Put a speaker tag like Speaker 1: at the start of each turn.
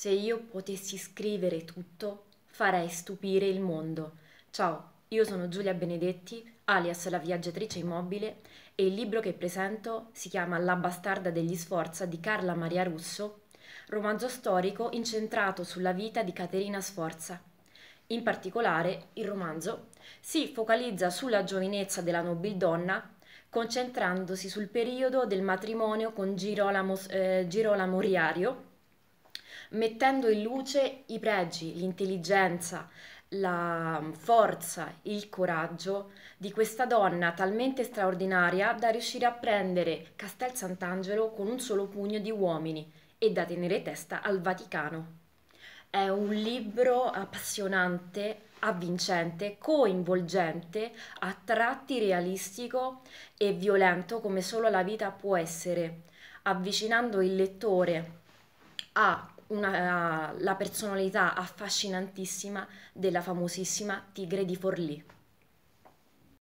Speaker 1: Se io potessi scrivere tutto, farei stupire il mondo. Ciao, io sono Giulia Benedetti, alias la viaggiatrice immobile, e il libro che presento si chiama La bastarda degli Sforza di Carla Maria Russo, romanzo storico incentrato sulla vita di Caterina Sforza. In particolare, il romanzo si focalizza sulla giovinezza della nobildonna, concentrandosi sul periodo del matrimonio con Girolamo, eh, Girolamo Riario, mettendo in luce i pregi, l'intelligenza, la forza, il coraggio di questa donna talmente straordinaria da riuscire a prendere Castel Sant'Angelo con un solo pugno di uomini e da tenere testa al Vaticano. È un libro appassionante, avvincente, coinvolgente, a tratti realistico e violento come solo la vita può essere, avvicinando il lettore a una, la personalità affascinantissima della famosissima Tigre di Forlì.